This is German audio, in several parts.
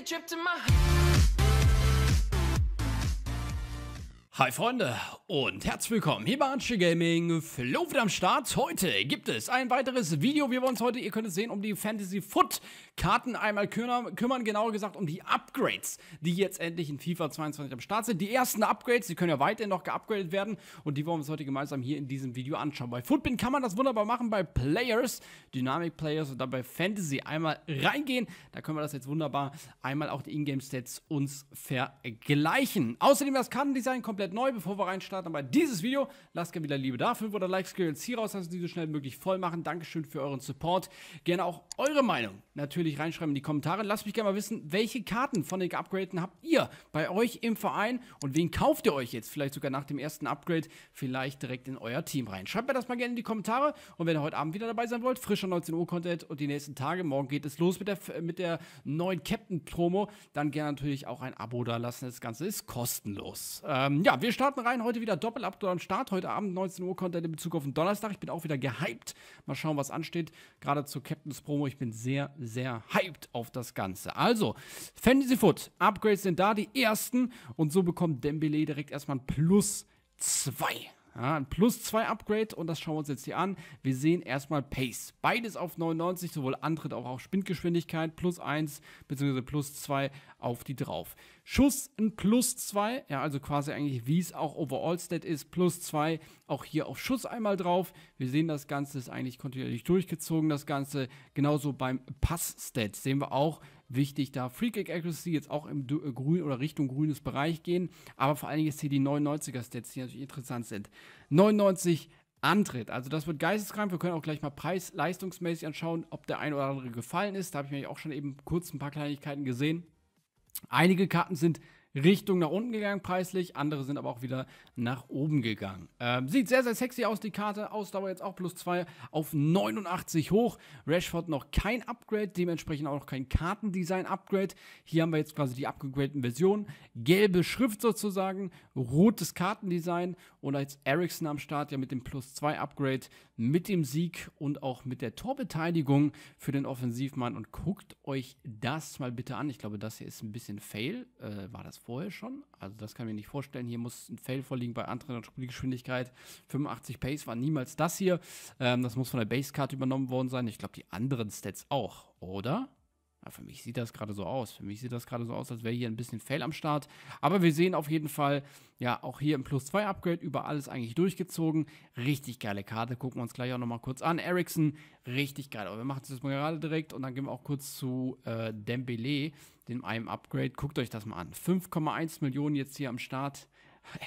a trip to my Hi Freunde und herzlich willkommen hier bei Anche Gaming. Flo wieder am Start. Heute gibt es ein weiteres Video. Wir wollen uns heute, ihr könnt es sehen, um die Fantasy Foot Karten einmal kümmern. Genauer gesagt um die Upgrades, die jetzt endlich in FIFA 22 am Start sind. Die ersten Upgrades, die können ja weiterhin noch geupgradet werden. Und die wollen wir uns heute gemeinsam hier in diesem Video anschauen. Bei Footbin kann man das wunderbar machen. Bei Players, Dynamic Players und dann bei Fantasy einmal reingehen. Da können wir das jetzt wunderbar einmal auch die Ingame Stats uns vergleichen. Außerdem das Kartendesign komplett neu, bevor wir reinstarten starten bei dieses Video. Lasst gerne wieder Liebe da, 500 Likes können hier raus, dass wir diese so schnell wie möglich voll machen. Dankeschön für euren Support. Gerne auch eure Meinung natürlich reinschreiben in die Kommentare. Lasst mich gerne mal wissen, welche Karten von den Upgraden habt ihr bei euch im Verein und wen kauft ihr euch jetzt? Vielleicht sogar nach dem ersten Upgrade, vielleicht direkt in euer Team rein. Schreibt mir das mal gerne in die Kommentare und wenn ihr heute Abend wieder dabei sein wollt, frischer 19 Uhr Content und die nächsten Tage, morgen geht es los mit der, mit der neuen Captain Promo, dann gerne natürlich auch ein Abo da lassen. Das Ganze ist kostenlos. Ähm, ja, wir starten rein heute wieder wieder Doppelabdon Start. Heute Abend 19 Uhr Content in Bezug auf den Donnerstag. Ich bin auch wieder gehypt. Mal schauen, was ansteht. Gerade zur Captain's Promo. Ich bin sehr, sehr hyped auf das Ganze. Also, Fantasy Foot. Upgrades sind da, die ersten. Und so bekommt Dembele direkt erstmal ein Plus 2. Ja, ein plus 2 Upgrade und das schauen wir uns jetzt hier an. Wir sehen erstmal Pace. Beides auf 99, sowohl Antritt auch auf Spindgeschwindigkeit, plus 1 bzw. plus 2 auf die drauf. Schuss ein plus 2, ja, also quasi eigentlich wie es auch Overall-Stat ist, plus 2 auch hier auf Schuss einmal drauf. Wir sehen, das Ganze ist eigentlich kontinuierlich durchgezogen, das Ganze. Genauso beim Pass-Stat sehen wir auch, wichtig da. Free Kick Accuracy jetzt auch im äh, grün oder Richtung grünes Bereich gehen, aber vor allen Dingen jetzt hier die 99er Stats, die natürlich interessant sind. 99 Antritt. Also das wird geisteskrank. Wir können auch gleich mal preis-leistungsmäßig anschauen, ob der ein oder andere gefallen ist. Da habe ich mir auch schon eben kurz ein paar Kleinigkeiten gesehen. Einige Karten sind Richtung nach unten gegangen preislich, andere sind aber auch wieder nach oben gegangen. Ähm, sieht sehr, sehr sexy aus, die Karte. Ausdauer jetzt auch plus 2 auf 89 hoch. Rashford noch kein Upgrade, dementsprechend auch noch kein Kartendesign-Upgrade. Hier haben wir jetzt quasi die abgegradeten Versionen. Gelbe Schrift sozusagen, rotes Kartendesign und als Ericsson am Start ja mit dem plus 2 Upgrade, mit dem Sieg und auch mit der Torbeteiligung für den Offensivmann. Und guckt euch das mal bitte an. Ich glaube, das hier ist ein bisschen fail. Äh, war das vorher schon. Also das kann ich mir nicht vorstellen. Hier muss ein Fail vorliegen bei anderen Spielgeschwindigkeit. 85 Pace war niemals das hier. Ähm, das muss von der base Basecard übernommen worden sein. Ich glaube, die anderen Stats auch, oder? Ja, für mich sieht das gerade so aus. Für mich sieht das gerade so aus, als wäre hier ein bisschen Fail am Start. Aber wir sehen auf jeden Fall, ja, auch hier im Plus 2 Upgrade über alles eigentlich durchgezogen. Richtig geile Karte. Gucken wir uns gleich auch nochmal kurz an. Ericsson, richtig geil. Aber wir machen es jetzt mal gerade direkt und dann gehen wir auch kurz zu äh, Dembele, dem einem Upgrade. Guckt euch das mal an. 5,1 Millionen jetzt hier am Start. Ey,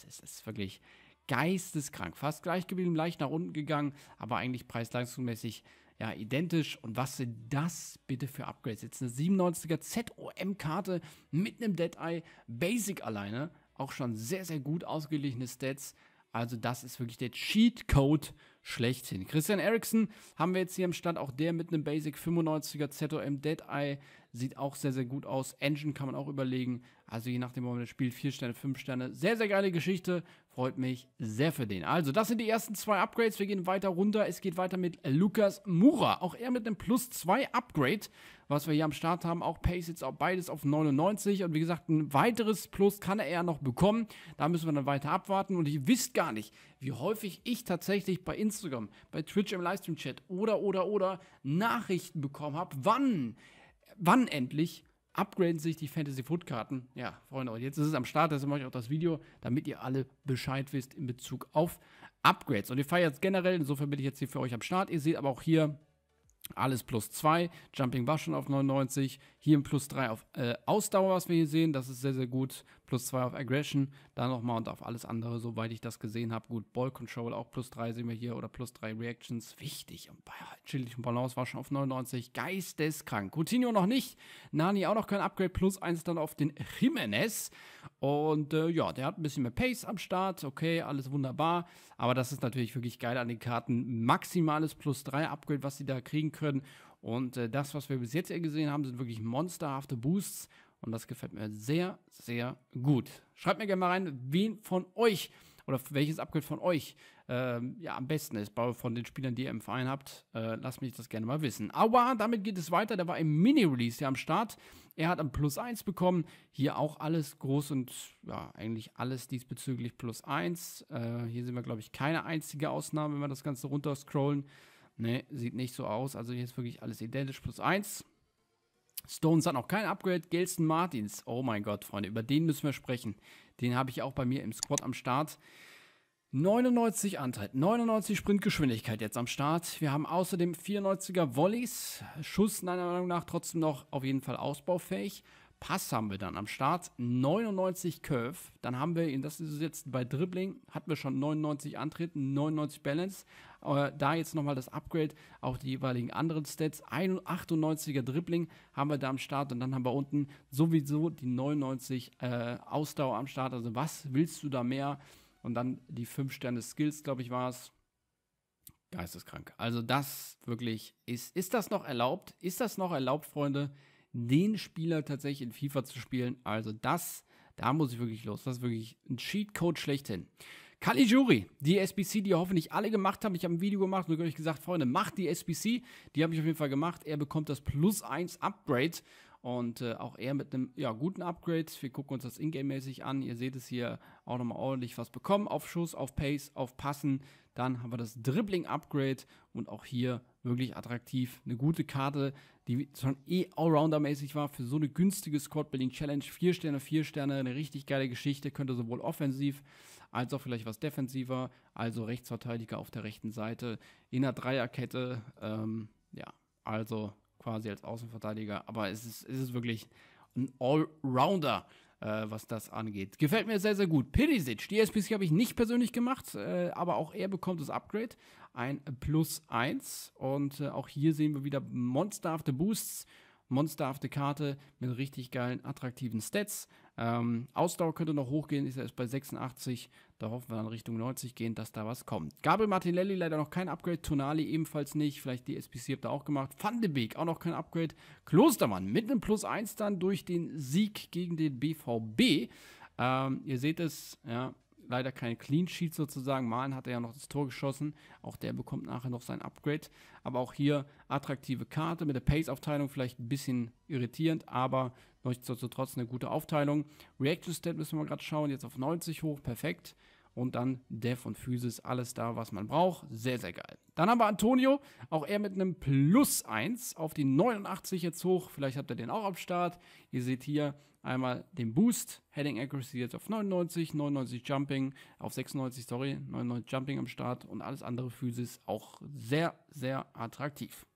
es ist, ist wirklich geisteskrank. Fast gleich geblieben, leicht nach unten gegangen, aber eigentlich preis-leistungsmäßig ja, identisch. Und was sind das bitte für Upgrades? Jetzt eine 97er ZOM-Karte mit einem Deadeye, Basic alleine. Auch schon sehr, sehr gut ausgeglichene Stats. Also das ist wirklich der Cheat-Code schlechthin. Christian Eriksen haben wir jetzt hier im Stand, auch der mit einem Basic 95er ZOM Deadeye, Sieht auch sehr, sehr gut aus. Engine kann man auch überlegen. Also je nachdem, wo man das spielt, 4 Sterne, 5 Sterne. Sehr, sehr geile Geschichte. Freut mich sehr für den. Also, das sind die ersten zwei Upgrades. Wir gehen weiter runter. Es geht weiter mit Lukas Mura. Auch er mit einem Plus 2 Upgrade, was wir hier am Start haben. Auch Pace jetzt auch beides auf 99. Und wie gesagt, ein weiteres Plus kann er ja noch bekommen. Da müssen wir dann weiter abwarten. Und ihr wisst gar nicht, wie häufig ich tatsächlich bei Instagram, bei Twitch im Livestream-Chat oder, oder, oder Nachrichten bekommen habe, wann wann endlich upgraden sich die Fantasy Food Karten? Ja, Freunde, und jetzt ist es am Start, deshalb mache ich auch das Video, damit ihr alle Bescheid wisst in Bezug auf Upgrades. Und ich fahre jetzt generell, insofern bin ich jetzt hier für euch am Start. Ihr seht aber auch hier alles plus 2, Jumping war schon auf 99, hier ein plus 3 auf äh, Ausdauer, was wir hier sehen, das ist sehr, sehr gut. Plus 2 auf Aggression, Dann nochmal und auf alles andere, soweit ich das gesehen habe. Gut, Ball Control auch plus 3 sehen wir hier oder plus 3 Reactions, wichtig. Und bei Chillig und Balance war schon auf 99, geisteskrank. Coutinho noch nicht, Nani auch noch kein Upgrade, plus 1 dann auf den Jimenez und äh, ja, der hat ein bisschen mehr Pace am Start. Okay, alles wunderbar. Aber das ist natürlich wirklich geil an den Karten. Maximales plus 3 Upgrade, was sie da kriegen können. Und äh, das, was wir bis jetzt gesehen haben, sind wirklich monsterhafte Boosts. Und das gefällt mir sehr, sehr gut. Schreibt mir gerne mal rein, wen von euch oder welches Upgrade von euch ähm, ja, am besten ist von den Spielern, die ihr im Verein habt. Äh, lasst mich das gerne mal wissen. Aber damit geht es weiter. Der war im Mini-Release ja am Start. Er hat ein Plus 1 bekommen. Hier auch alles groß und ja, eigentlich alles diesbezüglich Plus 1. Äh, hier sehen wir, glaube ich, keine einzige Ausnahme, wenn wir das Ganze runterscrollen. Ne, sieht nicht so aus. Also hier ist wirklich alles identisch. Plus 1. Stones hat noch kein Upgrade. Gelsen Martins. Oh mein Gott, Freunde, über den müssen wir sprechen. Den habe ich auch bei mir im Squad am Start. 99 Antritt, 99 Sprintgeschwindigkeit jetzt am Start. Wir haben außerdem 94er Volleys. Schuss, meiner Meinung nach, trotzdem noch auf jeden Fall ausbaufähig. Pass haben wir dann am Start, 99 Curve. Dann haben wir, das ist jetzt bei Dribbling, hatten wir schon 99 Antritt, 99 Balance. Äh, da jetzt nochmal das Upgrade, auch die jeweiligen anderen Stats. 98er Dribbling haben wir da am Start und dann haben wir unten sowieso die 99 äh, Ausdauer am Start. Also was willst du da mehr? Und dann die 5 Sterne Skills, glaube ich, war es. Geisteskrank. Also das wirklich, ist, ist das noch erlaubt? Ist das noch erlaubt, Freunde, den Spieler tatsächlich in FIFA zu spielen? Also das, da muss ich wirklich los. Das ist wirklich ein Cheatcode schlechthin. Kali Jury, die SBC, die hoffentlich alle gemacht haben. Ich habe ein Video gemacht und euch gesagt, Freunde, macht die SBC. Die habe ich auf jeden Fall gemacht. Er bekommt das Plus 1 Upgrade und äh, auch er mit einem ja, guten Upgrade. Wir gucken uns das Ingame-mäßig an. Ihr seht es hier auch nochmal ordentlich was bekommen. Auf Schuss, auf Pace, auf Passen. Dann haben wir das Dribbling-Upgrade und auch hier wirklich attraktiv. Eine gute Karte, die schon eh Allrounder-mäßig war für so eine günstige Squad-Building-Challenge. Vier Sterne, vier Sterne, eine richtig geile Geschichte. Könnte sowohl offensiv als auch vielleicht was defensiver. Also Rechtsverteidiger auf der rechten Seite in der Dreierkette. Ähm, ja, also quasi als Außenverteidiger. Aber es ist, es ist wirklich ein Allrounder, äh, was das angeht. Gefällt mir sehr, sehr gut. Perisic, die SPC habe ich nicht persönlich gemacht, äh, aber auch er bekommt das Upgrade. Ein Plus 1. Und äh, auch hier sehen wir wieder monsterhafte Boosts monsterhafte Karte mit richtig geilen, attraktiven Stats. Ähm, Ausdauer könnte noch hochgehen, ist er erst bei 86. Da hoffen wir dann Richtung 90 gehen, dass da was kommt. Gabriel Martinelli leider noch kein Upgrade. Tonali ebenfalls nicht. Vielleicht die SPC habt ihr auch gemacht. Van de Beek auch noch kein Upgrade. Klostermann mit einem Plus 1 dann durch den Sieg gegen den BVB. Ähm, ihr seht es, ja, leider keine Clean Sheet sozusagen. Malen hat er ja noch das Tor geschossen. Auch der bekommt nachher noch sein Upgrade. Aber auch hier attraktive Karte mit der Pace-Aufteilung vielleicht ein bisschen irritierend, aber nichtsdestotrotz eine gute Aufteilung. Reaction Stat müssen wir gerade schauen. Jetzt auf 90 hoch, perfekt und dann Dev und Physis, alles da, was man braucht. Sehr, sehr geil. Dann haben wir Antonio, auch er mit einem Plus 1 auf die 89 jetzt hoch. Vielleicht habt ihr den auch am Start. Ihr seht hier einmal den Boost, Heading Accuracy jetzt auf 99, 99 Jumping auf 96, sorry, 99 Jumping am Start und alles andere Physis auch sehr, sehr attraktiv.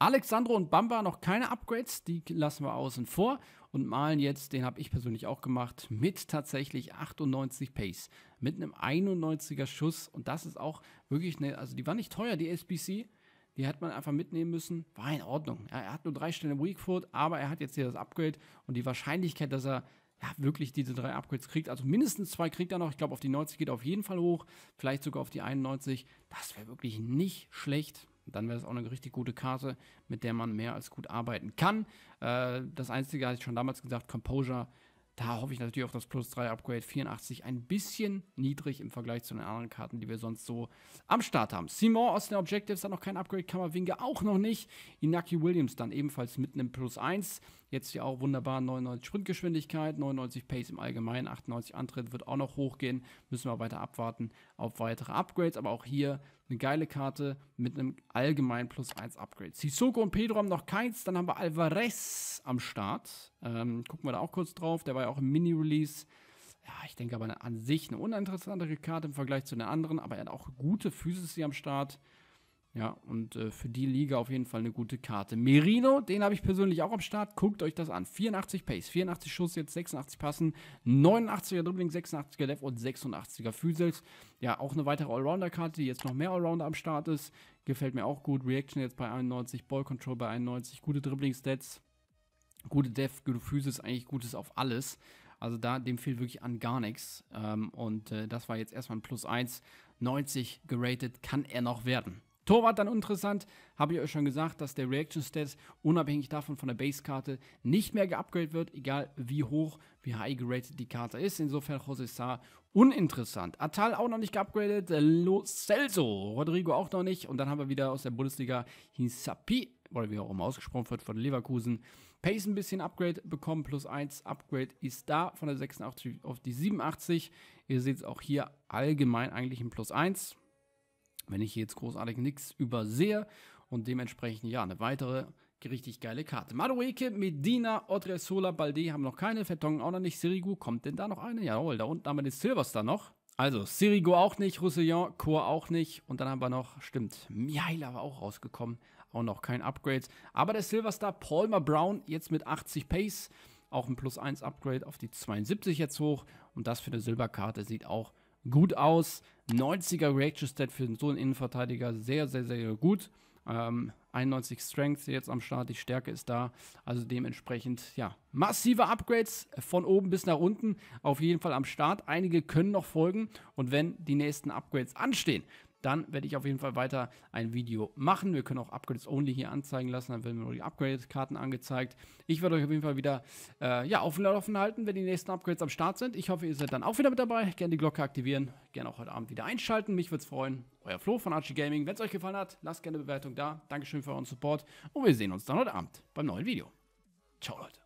Alexandro und Bamba noch keine Upgrades, die lassen wir außen vor und malen jetzt, den habe ich persönlich auch gemacht, mit tatsächlich 98 Pace, mit einem 91er Schuss und das ist auch wirklich eine, also die war nicht teuer, die SBC, die hat man einfach mitnehmen müssen, war in Ordnung. Er hat nur drei Stellen im Weakfoot, aber er hat jetzt hier das Upgrade und die Wahrscheinlichkeit, dass er ja, wirklich diese drei Upgrades kriegt. Also mindestens zwei kriegt er noch. Ich glaube, auf die 90 geht er auf jeden Fall hoch. Vielleicht sogar auf die 91. Das wäre wirklich nicht schlecht. Dann wäre das auch eine richtig gute Karte, mit der man mehr als gut arbeiten kann. Äh, das Einzige hatte ich schon damals gesagt, Composure. Da hoffe ich natürlich auf das Plus 3 Upgrade 84 ein bisschen niedrig im Vergleich zu den anderen Karten, die wir sonst so am Start haben. Simon aus den Objectives hat noch kein Upgrade, Kammerwinge auch noch nicht. Inaki Williams dann ebenfalls mit einem Plus 1. Jetzt ja auch wunderbar 99 Sprintgeschwindigkeit, 99 Pace im Allgemeinen, 98 Antritt wird auch noch hochgehen. Müssen wir weiter abwarten auf weitere Upgrades. Aber auch hier eine geile Karte mit einem allgemeinen Plus 1 Upgrade. Sissoko und Pedro haben noch keins. Dann haben wir Alvarez am Start. Ähm, gucken wir da auch kurz drauf. Der war ja auch im Mini-Release. Ja, ich denke aber an sich eine uninteressantere Karte im Vergleich zu den anderen. Aber er hat auch gute Physis hier am Start. Ja, und äh, für die Liga auf jeden Fall eine gute Karte. Merino, den habe ich persönlich auch am Start. Guckt euch das an. 84 Pace, 84 Schuss jetzt, 86 Passen, 89er Dribbling, 86er Def und 86er Physels. Ja, auch eine weitere Allrounder-Karte, die jetzt noch mehr Allrounder am Start ist. Gefällt mir auch gut. Reaction jetzt bei 91, Ball Control bei 91, gute Dribbling-Stats, gute Def, gute Physels, eigentlich Gutes auf alles. Also da, dem fehlt wirklich an gar nichts. Ähm, und äh, das war jetzt erstmal ein Plus 1. 90 geratet kann er noch werden. Torwart dann interessant, habe ich euch schon gesagt, dass der Reaction Stats unabhängig davon von der Base-Karte nicht mehr geupgradet wird, egal wie hoch, wie high gerated die Karte ist. Insofern José Sá uninteressant. Atal auch noch nicht geupgradet, äh, Lo Celso, Rodrigo auch noch nicht. Und dann haben wir wieder aus der Bundesliga Hinsapi, oder wie auch immer ausgesprochen wird, von Leverkusen. Pace ein bisschen Upgrade bekommen, plus 1 Upgrade ist da von der 86 auf die 87. Ihr seht es auch hier allgemein eigentlich ein plus 1 wenn ich jetzt großartig nichts übersehe. Und dementsprechend, ja, eine weitere richtig geile Karte. Madueke, Medina, Odresola, Balde haben noch keine. Vertongen auch noch nicht. Sirigu, kommt denn da noch eine? Jawohl, da unten haben wir den Silverstar noch. Also, Sirigu auch nicht, Roussillon, Chor auch nicht. Und dann haben wir noch, stimmt, Mihaila war auch rausgekommen. Auch noch kein Upgrade. Aber der Silverstar, Palmer Brown, jetzt mit 80 Pace. Auch ein Plus 1 Upgrade auf die 72 jetzt hoch. Und das für eine Silberkarte sieht auch gut aus. 90er Reaction Stat für so einen Innenverteidiger sehr, sehr, sehr gut. Ähm, 91 Strength jetzt am Start, die Stärke ist da. Also dementsprechend, ja, massive Upgrades von oben bis nach unten. Auf jeden Fall am Start. Einige können noch folgen und wenn die nächsten Upgrades anstehen, dann werde ich auf jeden Fall weiter ein Video machen. Wir können auch Upgrades Only hier anzeigen lassen, dann werden mir nur die Upgrade-Karten angezeigt. Ich werde euch auf jeden Fall wieder äh, ja, auf dem Laufen halten, wenn die nächsten Upgrades am Start sind. Ich hoffe, ihr seid dann auch wieder mit dabei. Gerne die Glocke aktivieren, gerne auch heute Abend wieder einschalten. Mich würde es freuen. Euer Flo von Archie Gaming. Wenn es euch gefallen hat, lasst gerne eine Bewertung da. Dankeschön für euren Support und wir sehen uns dann heute Abend beim neuen Video. Ciao, Leute.